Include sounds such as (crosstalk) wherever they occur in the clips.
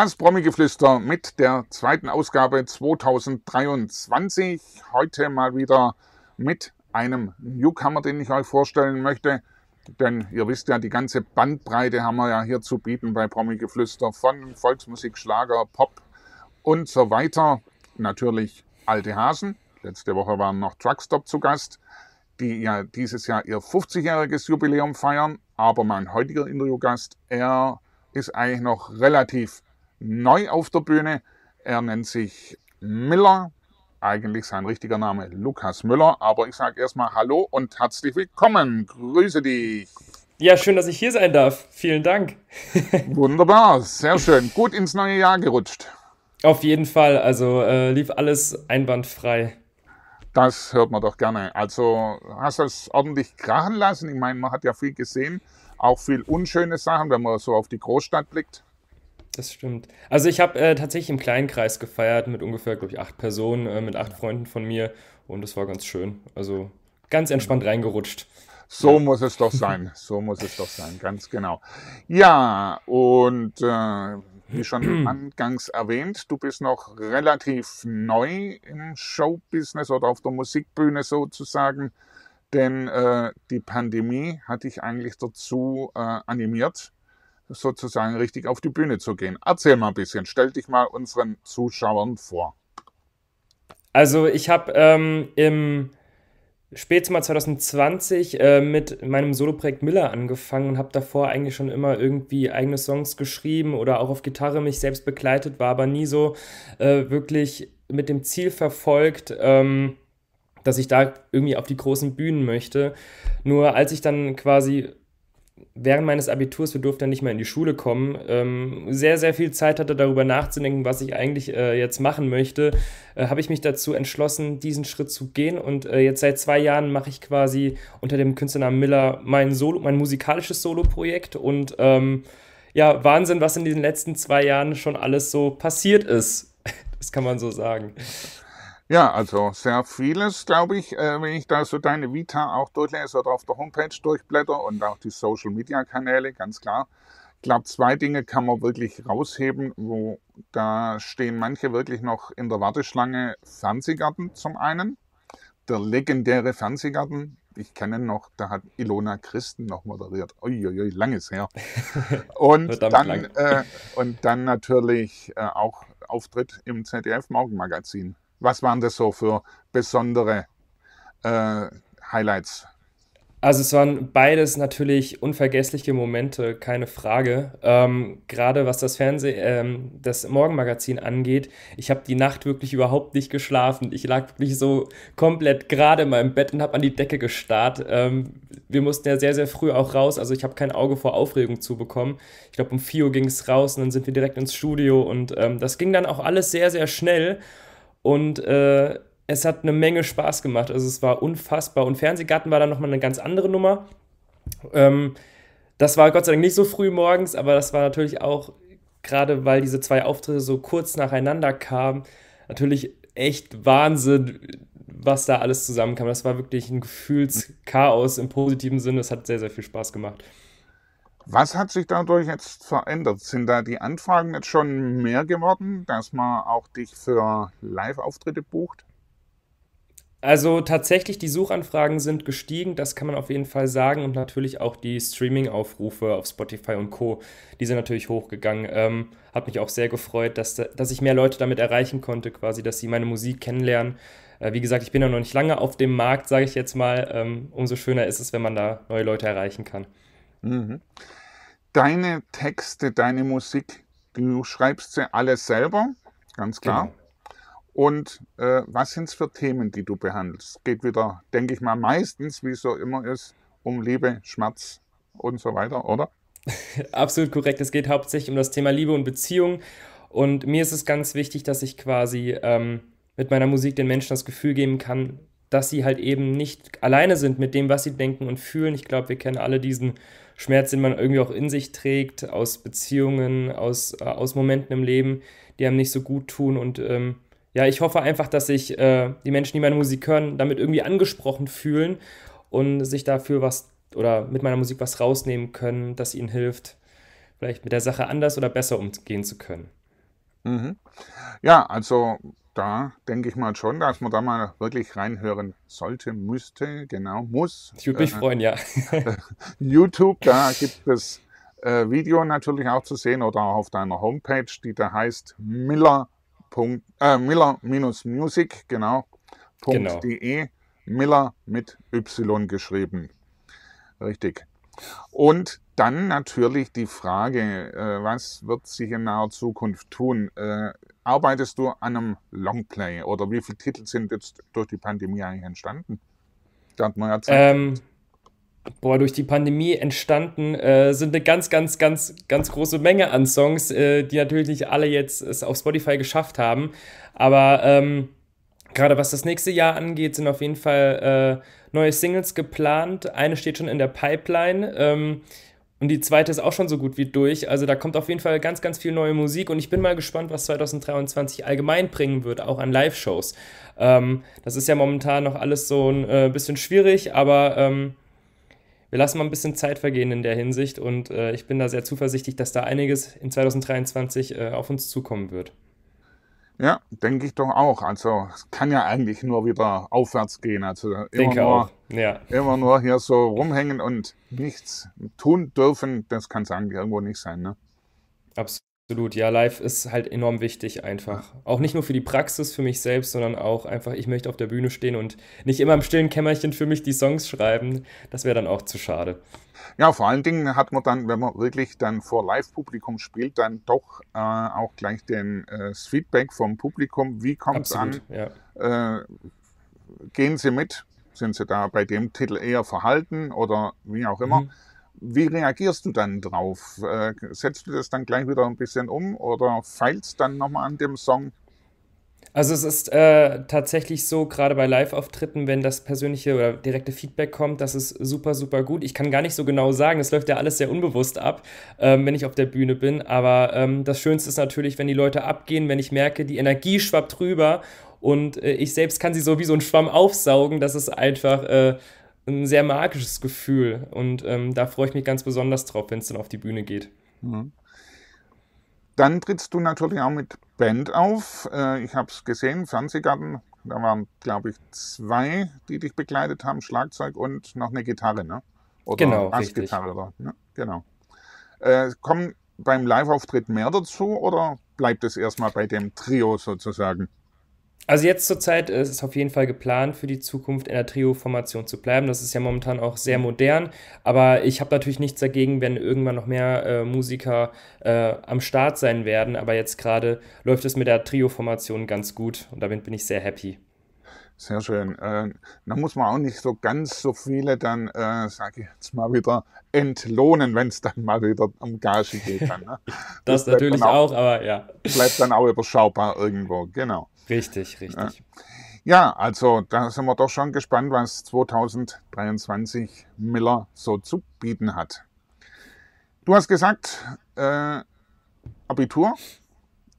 Das Promi-Geflüster mit der zweiten Ausgabe 2023. Heute mal wieder mit einem Newcomer, den ich euch vorstellen möchte. Denn ihr wisst ja, die ganze Bandbreite haben wir ja hier zu bieten bei Promi-Geflüster von Volksmusik, Schlager, Pop und so weiter. Natürlich alte Hasen. Letzte Woche waren noch Truckstop zu Gast, die ja dieses Jahr ihr 50-jähriges Jubiläum feiern. Aber mein heutiger Interviewgast, er ist eigentlich noch relativ neu auf der Bühne. Er nennt sich Miller, eigentlich sein richtiger Name Lukas Müller, aber ich sage erstmal Hallo und herzlich willkommen. Grüße dich. Ja, schön, dass ich hier sein darf. Vielen Dank. (laughs) Wunderbar, sehr schön. Gut ins neue Jahr gerutscht. Auf jeden Fall, also äh, lief alles einwandfrei. Das hört man doch gerne. Also hast du es ordentlich krachen lassen? Ich meine, man hat ja viel gesehen, auch viel unschöne Sachen, wenn man so auf die Großstadt blickt das stimmt. Also ich habe äh, tatsächlich im kleinen Kreis gefeiert mit ungefähr, glaube ich, acht Personen, äh, mit acht Freunden von mir und das war ganz schön. Also ganz entspannt reingerutscht. So ja. muss es doch sein. (laughs) So muss es doch sein, ganz genau. Ja, und äh, wie schon (clears throat) angangs erwähnt, du bist noch relativ neu im Showbusiness oder auf der Musikbühne sozusagen. Denn äh, die Pandemie hat dich eigentlich dazu äh, animiert, sozusagen richtig auf die Bühne zu gehen. Erzähl mal ein bisschen, stell dich mal unseren Zuschauern vor. Also ich habe ähm, im Spätsommer 2020 äh, mit meinem Soloprojekt Miller angefangen und habe davor eigentlich schon immer irgendwie eigene Songs geschrieben oder auch auf Gitarre mich selbst begleitet, war aber nie so äh, wirklich mit dem Ziel verfolgt, ähm, dass ich da irgendwie auf die großen Bühnen möchte. Nur als ich dann quasi während meines Abiturs, wir durften dann nicht mehr in die Schule kommen, ähm, sehr, sehr viel Zeit hatte, darüber nachzudenken, was ich eigentlich äh, jetzt machen möchte, äh, habe ich mich dazu entschlossen, diesen Schritt zu gehen. Und äh, jetzt seit zwei Jahren mache ich quasi unter dem Künstlernamen Miller mein Solo, mein musikalisches Solo-Projekt. Und ähm, ja, Wahnsinn, was in diesen letzten zwei Jahren schon alles so passiert ist. (laughs) Das kann man so sagen. Ja, also sehr vieles, glaube ich, äh, wenn ich da so deine Vita auch durchlese oder auf der Homepage durchblätter und auch die Social-Media-Kanäle, ganz klar. Ich glaube, zwei Dinge kann man wirklich rausheben, wo da stehen manche wirklich noch in der Warteschlange. Fernsehgarten zum einen, der legendäre Fernsehgarten, ich kenne noch, da hat Ilona Christen noch moderiert. Uiuiui, langes her. (laughs) Und, dann, äh, und dann natürlich äh, auch Auftritt im ZDF Morgenmagazin. Was waren das so für besondere äh, Highlights? Also es waren beides natürlich unvergessliche Momente, keine Frage. Ähm, gerade was das Fernseh, ähm, das Morgenmagazin angeht, ich habe die Nacht wirklich überhaupt nicht geschlafen. Ich lag wirklich so komplett gerade in meinem Bett und habe an die Decke gestarrt. Ähm, wir mussten ja sehr, sehr früh auch raus, also ich habe kein Auge vor Aufregung zu bekommen. Ich glaube um 4 Uhr ging es raus und dann sind wir direkt ins Studio und ähm, das ging dann auch alles sehr, sehr schnell. Und äh, es hat eine Menge Spaß gemacht. Also es war unfassbar. Und Fernsehgarten war dann nochmal eine ganz andere Nummer. Ähm, das war Gott sei Dank nicht so früh morgens, aber das war natürlich auch, gerade weil diese zwei Auftritte so kurz nacheinander kamen, natürlich echt Wahnsinn, was da alles zusammenkam. Das war wirklich ein Gefühlschaos im positiven Sinne. Es hat sehr, sehr viel Spaß gemacht. Was hat sich dadurch jetzt verändert? Sind da die Anfragen jetzt schon mehr geworden, dass man auch dich für Live-Auftritte bucht? Also tatsächlich, die Suchanfragen sind gestiegen, das kann man auf jeden Fall sagen. Und natürlich auch die Streaming-Aufrufe auf Spotify und Co. Die sind natürlich hochgegangen. Ähm, hat mich auch sehr gefreut, dass, dass ich mehr Leute damit erreichen konnte, quasi, dass sie meine Musik kennenlernen. Äh, wie gesagt, ich bin ja noch nicht lange auf dem Markt, sage ich jetzt mal. Ähm, umso schöner ist es, wenn man da neue Leute erreichen kann. Mhm. Deine Texte, deine Musik, du schreibst sie alle selber, ganz klar. Genau. Und äh, was sind es für Themen, die du behandelst? geht wieder, denke ich mal, meistens, wie es so immer ist, um Liebe, Schmerz und so weiter, oder? (laughs) Absolut korrekt. Es geht hauptsächlich um das Thema Liebe und Beziehung. Und mir ist es ganz wichtig, dass ich quasi ähm, mit meiner Musik den Menschen das Gefühl geben kann, dass sie halt eben nicht alleine sind mit dem, was sie denken und fühlen. Ich glaube, wir kennen alle diesen Schmerz, den man irgendwie auch in sich trägt, aus Beziehungen, aus, äh, aus Momenten im Leben, die einem nicht so gut tun. Und ähm, ja, ich hoffe einfach, dass sich äh, die Menschen, die meine Musik hören, damit irgendwie angesprochen fühlen und sich dafür was oder mit meiner Musik was rausnehmen können, das ihnen hilft, vielleicht mit der Sache anders oder besser umgehen zu können. Mhm. Ja, also da denke ich mal schon, dass man da mal wirklich reinhören sollte, müsste, genau, muss. Ich würde mich äh, freuen, ja. (laughs) YouTube, da gibt es äh, Video natürlich auch zu sehen oder auch auf deiner Homepage, die da heißt Miller. Äh, Miller-Music, genau, genau. E, Miller mit Y geschrieben. Richtig. Und dann natürlich die Frage, äh, was wird sich in naher Zukunft tun? Äh, arbeitest du an einem Longplay oder wie viele Titel sind jetzt durch die Pandemie eigentlich entstanden? Ganz neuer Zeit. Ähm, boah, durch die Pandemie entstanden äh, sind eine ganz, ganz, ganz, ganz große Menge an Songs, äh, die natürlich nicht alle jetzt es auf Spotify geschafft haben. Aber ähm, gerade was das nächste Jahr angeht, sind auf jeden Fall äh, neue Singles geplant. Eine steht schon in der Pipeline. Ähm, und die zweite ist auch schon so gut wie durch. Also da kommt auf jeden Fall ganz, ganz viel neue Musik und ich bin mal gespannt, was 2023 allgemein bringen wird, auch an Live-Shows. Ähm, das ist ja momentan noch alles so ein äh, bisschen schwierig, aber ähm, wir lassen mal ein bisschen Zeit vergehen in der Hinsicht und äh, ich bin da sehr zuversichtlich, dass da einiges in 2023 äh, auf uns zukommen wird. Ja, denke ich doch auch. Also es kann ja eigentlich nur wieder aufwärts gehen. Also immer denke nur, auch. Ja. immer nur hier so rumhängen und nichts tun dürfen, das kann es eigentlich irgendwo nicht sein. Ne? Absolut. Absolut, ja, live ist halt enorm wichtig einfach. Auch nicht nur für die Praxis, für mich selbst, sondern auch einfach, ich möchte auf der Bühne stehen und nicht immer im stillen Kämmerchen für mich die Songs schreiben. Das wäre dann auch zu schade. Ja, vor allen Dingen hat man dann, wenn man wirklich dann vor Live-Publikum spielt, dann doch äh, auch gleich den, äh, das Feedback vom Publikum. Wie kommt es an? Ja. Äh, gehen Sie mit? Sind Sie da bei dem Titel eher verhalten oder wie auch immer? Mhm. Wie reagierst du dann drauf? Äh, setzt du das dann gleich wieder ein bisschen um oder feilst dann nochmal an dem Song? Also es ist äh, tatsächlich so, gerade bei Live-Auftritten, wenn das persönliche oder direkte Feedback kommt, das ist super, super gut. Ich kann gar nicht so genau sagen, es läuft ja alles sehr unbewusst ab, ähm, wenn ich auf der Bühne bin. Aber ähm, das Schönste ist natürlich, wenn die Leute abgehen, wenn ich merke, die Energie schwappt rüber und äh, ich selbst kann sie so wie so ein Schwamm aufsaugen. Das ist einfach äh, ein sehr magisches Gefühl. Und ähm, da freue ich mich ganz besonders drauf, wenn es dann auf die Bühne geht. Mhm. Dann trittst du natürlich auch mit Band auf. Äh, ich habe es gesehen, Fernsehgarten. Da waren, glaube ich, zwei, die dich begleitet haben: Schlagzeug und noch eine Gitarre, ne? Oder genau, Bassgitarre, oder? Ne? Genau. Äh, kommen beim Live-Auftritt mehr dazu oder bleibt es erstmal bei dem Trio sozusagen? Also jetzt zurzeit ist es auf jeden Fall geplant, für die Zukunft in der Trio-Formation zu bleiben. Das ist ja momentan auch sehr modern, aber ich habe natürlich nichts dagegen, wenn irgendwann noch mehr äh, Musiker äh, am Start sein werden. Aber jetzt gerade läuft es mit der Trio-Formation ganz gut und damit bin ich sehr happy. Sehr schön. Äh, da muss man auch nicht so ganz so viele dann, äh, sage ich jetzt mal wieder, entlohnen, wenn es dann mal wieder um Gage geht. Dann, ne? (laughs) das, das natürlich auch, auch, aber ja. Bleibt dann auch überschaubar irgendwo, genau. Richtig, richtig. Ja, also da sind wir doch schon gespannt, was 2023 Miller so zu bieten hat. Du hast gesagt, äh, Abitur,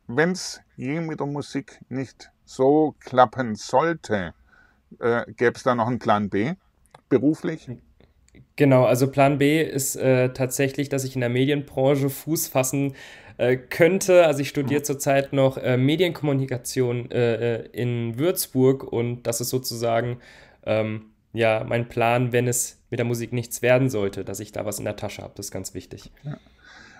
wenn es je mit der Musik nicht so klappen sollte, äh, gäbe es da noch einen Plan B beruflich? Genau, also Plan B ist äh, tatsächlich, dass ich in der Medienbranche Fuß fassen äh, könnte. Also ich studiere mhm. zurzeit noch äh, Medienkommunikation äh, äh, in Würzburg und das ist sozusagen ähm, ja mein Plan, wenn es mit der Musik nichts werden sollte, dass ich da was in der Tasche habe. Das ist ganz wichtig. Ja.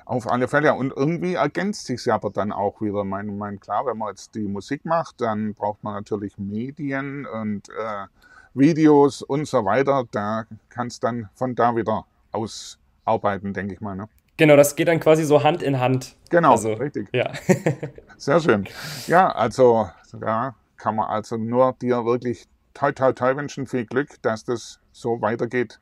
Auf alle Fälle. Und irgendwie ergänzt sich ja aber dann auch wieder. Mein, mein, klar, wenn man jetzt die Musik macht, dann braucht man natürlich Medien und äh, Videos und so weiter. Da kannst dann von da wieder ausarbeiten, denke ich mal. Ne? Genau, das geht dann quasi so Hand in Hand. Genau, also, richtig. Ja. (laughs) Sehr schön. Ja, also da kann man also nur dir wirklich toi toi toi wünschen, viel Glück, dass das so weitergeht,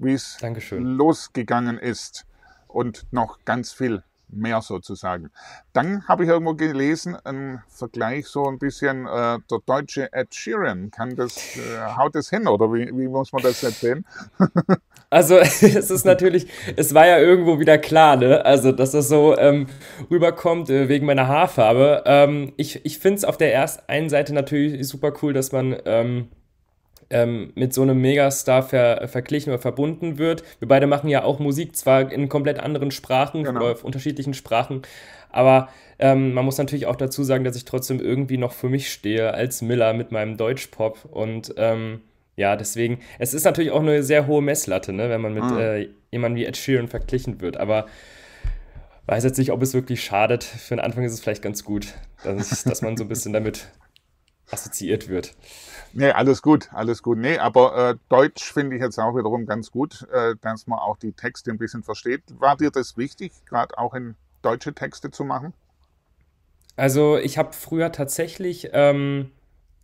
wie es losgegangen ist und noch ganz viel mehr sozusagen. Dann habe ich irgendwo gelesen, ein Vergleich so ein bisschen, äh, der deutsche Ed Sheeran, kann das, äh, haut das hin oder wie, wie muss man das jetzt sehen? (laughs) also (laughs) es ist natürlich, es war ja irgendwo wieder klar, ne? also dass das so ähm, rüberkommt äh, wegen meiner Haarfarbe. Ähm, ich ich finde es auf der ersten einen Seite natürlich super cool, dass man... Ähm, ähm, mit so einem Megastar ver verglichen oder verbunden wird. Wir beide machen ja auch Musik, zwar in komplett anderen Sprachen genau. oder äh, auf unterschiedlichen Sprachen, aber ähm, man muss natürlich auch dazu sagen, dass ich trotzdem irgendwie noch für mich stehe als Miller mit meinem Deutschpop und ähm, ja, deswegen, es ist natürlich auch eine sehr hohe Messlatte, ne, wenn man mit mhm. äh, jemandem wie Ed Sheeran verglichen wird, aber weiß jetzt nicht, ob es wirklich schadet. Für den Anfang ist es vielleicht ganz gut, dass, dass man so ein bisschen damit assoziiert wird. Nee, alles gut, alles gut. Nee, aber äh, Deutsch finde ich jetzt auch wiederum ganz gut, äh, dass man auch die Texte ein bisschen versteht. War dir das wichtig, gerade auch in deutsche Texte zu machen? Also ich habe früher tatsächlich ähm,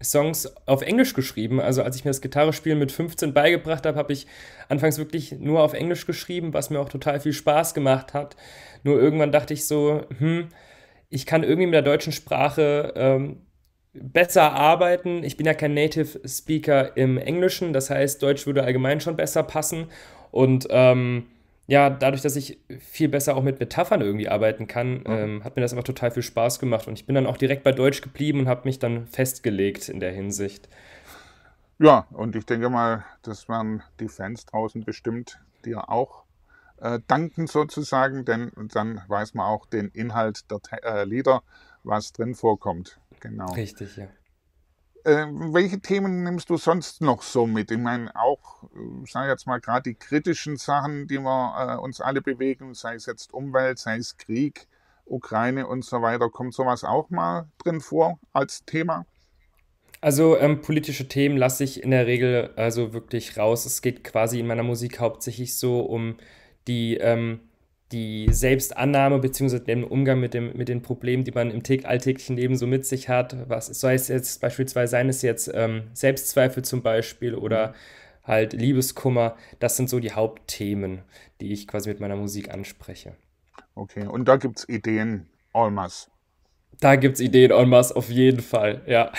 Songs auf Englisch geschrieben. Also als ich mir das Gitarrespielen mit 15 beigebracht habe, habe ich anfangs wirklich nur auf Englisch geschrieben, was mir auch total viel Spaß gemacht hat. Nur irgendwann dachte ich so, hm, ich kann irgendwie mit der deutschen Sprache ähm, besser arbeiten. Ich bin ja kein Native Speaker im Englischen, das heißt, Deutsch würde allgemein schon besser passen. Und ähm, ja, dadurch, dass ich viel besser auch mit Metaphern irgendwie arbeiten kann, mhm. ähm, hat mir das einfach total viel Spaß gemacht. Und ich bin dann auch direkt bei Deutsch geblieben und habe mich dann festgelegt in der Hinsicht. Ja, und ich denke mal, dass man die Fans draußen bestimmt dir auch äh, danken sozusagen, denn dann weiß man auch den Inhalt der äh, Lieder, was drin vorkommt. Genau. Richtig, ja. Äh, welche Themen nimmst du sonst noch so mit? Ich meine, auch, ich äh, sage jetzt mal, gerade die kritischen Sachen, die wir äh, uns alle bewegen, sei es jetzt Umwelt, sei es Krieg, Ukraine und so weiter, kommt sowas auch mal drin vor als Thema? Also ähm, politische Themen lasse ich in der Regel also wirklich raus. Es geht quasi in meiner Musik hauptsächlich so um die ähm, die Selbstannahme bzw. den Umgang mit, dem, mit den Problemen, die man im alltäglichen Leben so mit sich hat. Was sei es jetzt beispielsweise, seien es jetzt ähm, Selbstzweifel zum Beispiel oder mhm. halt Liebeskummer. Das sind so die Hauptthemen, die ich quasi mit meiner Musik anspreche. Okay, und da gibt es Ideen, Olmas. Da gibt es Ideen, Olmas, auf jeden Fall, ja.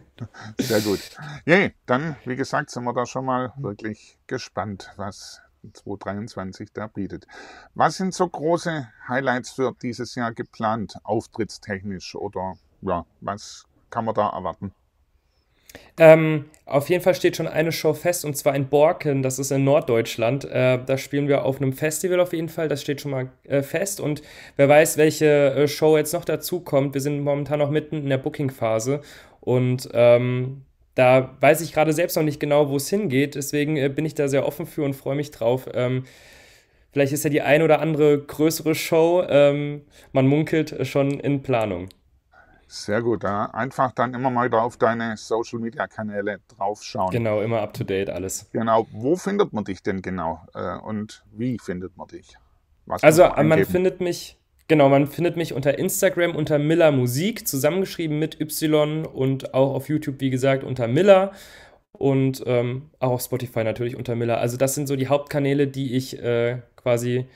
(laughs) Sehr gut. Yay, dann, wie gesagt, sind wir da schon mal wirklich gespannt, was 2023 da bietet. Was sind so große Highlights für dieses Jahr geplant, auftrittstechnisch oder ja, was kann man da erwarten? Ähm, auf jeden Fall steht schon eine Show fest und zwar in Borken, das ist in Norddeutschland. Äh, da spielen wir auf einem Festival auf jeden Fall, das steht schon mal äh, fest und wer weiß, welche äh, Show jetzt noch dazu kommt. Wir sind momentan noch mitten in der Booking-Phase und ähm, da weiß ich gerade selbst noch nicht genau, wo es hingeht. Deswegen äh, bin ich da sehr offen für und freue mich drauf. Ähm, vielleicht ist ja die ein oder andere größere Show, ähm, man munkelt, äh, schon in Planung. Sehr gut. Ja. Einfach dann immer mal wieder auf deine Social Media Kanäle draufschauen. Genau, immer up to date alles. Genau. Wo findet man dich denn genau? Äh, und wie findet man dich? Was also, man, man findet mich Genau, man findet mich unter Instagram unter Miller Musik, zusammengeschrieben mit Y und auch auf YouTube, wie gesagt, unter Miller und ähm, auch auf Spotify natürlich unter Miller. Also das sind so die Hauptkanäle, die ich äh, quasi,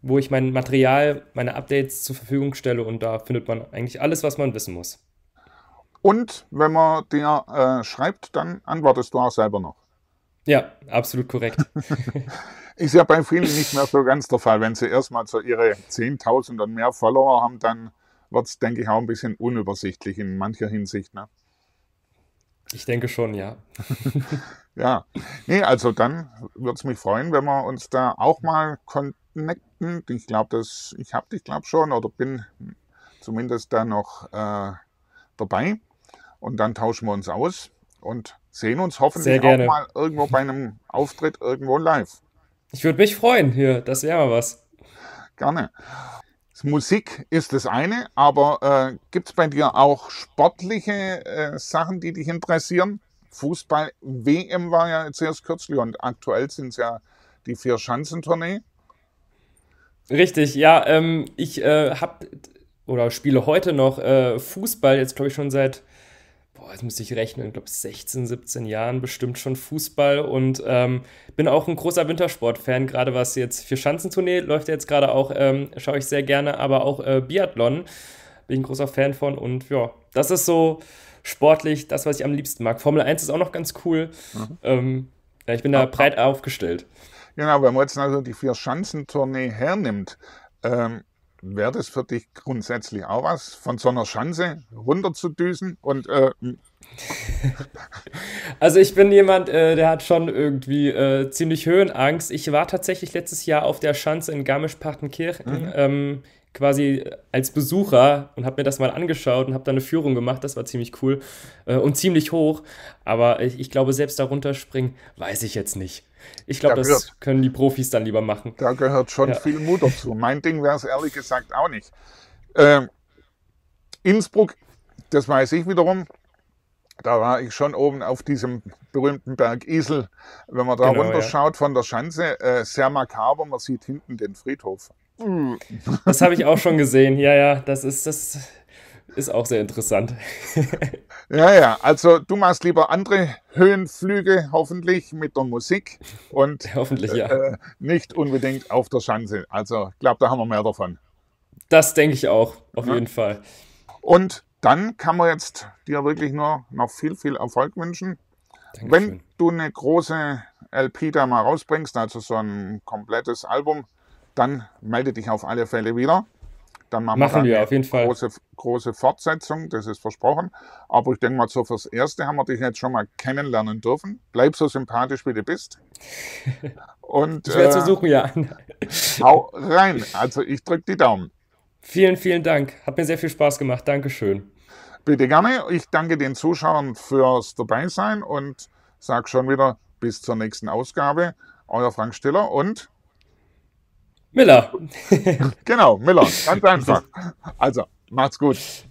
wo ich mein Material, meine Updates zur Verfügung stelle und da findet man eigentlich alles, was man wissen muss. Und wenn man dir äh, schreibt, dann antwortest du auch selber noch. Ja, absolut korrekt. (laughs) Ist ja bei vielen nicht mehr so ganz der Fall. Wenn sie erstmal so ihre 10.000 und mehr Follower haben, dann wird es, denke ich, auch ein bisschen unübersichtlich in mancher Hinsicht. Ne? Ich denke schon, ja. (laughs) ja, nee, also dann würde es mich freuen, wenn wir uns da auch mal connecten. Ich glaube, dass ich habe dich, glaube schon, oder bin zumindest da noch äh, dabei. Und dann tauschen wir uns aus und sehen uns hoffentlich auch mal irgendwo bei einem Auftritt irgendwo live. Ich würde mich freuen hier, das wäre mal was. Gerne. Musik ist das eine, aber äh, gibt es bei dir auch sportliche äh, Sachen, die dich interessieren? Fußball, WM war ja jetzt erst kürzlich und aktuell sind es ja die vier Schanzentournee. Richtig, ja, ähm, ich äh, habe oder spiele heute noch äh, Fußball, jetzt glaube ich schon seit boah, jetzt muss ich rechnen, ich glaube 16, 17 Jahren bestimmt schon Fußball und ähm, bin auch ein großer Wintersportfan, gerade was jetzt für Schanzentournee läuft jetzt gerade auch, ähm, schaue ich sehr gerne, aber auch äh, Biathlon bin ich ein großer Fan von und ja, das ist so sportlich das, was ich am liebsten mag. Formel 1 ist auch noch ganz cool. Mhm. Ähm, ja, ich bin da ab, breit aufgestellt. Genau, wenn man jetzt also die Vier-Schanzentournee hernimmt, ähm, Wäre das für dich grundsätzlich auch was, von so einer Schanze runterzudüsen und äh, (laughs) also ich bin jemand, äh, der hat schon irgendwie äh, ziemlich Höhenangst. Ich war tatsächlich letztes Jahr auf der Schanze in Garmisch-Partenkirchen. Mhm. Ähm, quasi als Besucher und habe mir das mal angeschaut und habe da eine Führung gemacht. Das war ziemlich cool äh, und ziemlich hoch. Aber ich, ich, glaube, selbst darunter springen, weiß ich jetzt nicht. Ich glaube, da das können die Profis dann lieber machen. Da gehört schon ja. viel Mut dazu. Mein Ding wäre es ehrlich gesagt auch nicht. Ähm, Innsbruck, das weiß ich wiederum, da war ich schon oben auf diesem berühmten Berg Isel. Wenn man da genau, runterschaut ja. von der Schanze, äh, sehr makaber, man sieht hinten den Friedhof. Das habe ich auch schon gesehen. Ja, ja, das ist, das ist auch sehr interessant. ja, ja, also du machst lieber andere Höhenflüge, hoffentlich mit der Musik und (laughs) hoffentlich, ja. Äh, nicht unbedingt auf der Schanze. Also ich glaube, da haben wir mehr davon. Das denke ich auch, auf ja. jeden Fall. Und dann kann man jetzt dir wirklich nur noch viel, viel Erfolg wünschen. Dankeschön. Wenn du eine große LP da mal rausbringst, also so ein komplettes Album, dann melde dich auf alle Fälle wieder. Dann machen, machen wir, wir auf jeden große, Fall. große Fortsetzung, das ist versprochen. Aber ich denke mal, so fürs Erste haben wir dich jetzt schon mal kennenlernen dürfen. Bleib so sympathisch, wie du bist. (laughs) Und, ich werde es äh, versuchen, ja. hau rein. Also ich drücke die Daumen. Vielen, vielen Dank. Hat mir sehr viel Spaß gemacht. Dankeschön. Bitte gerne. Ich danke den Zuschauern fürs Dabeisein und sage schon wieder bis zur nächsten Ausgabe. Euer Frank Stiller und Miller. genau, Miller. Ganz (laughs) einfach. Also, macht's gut.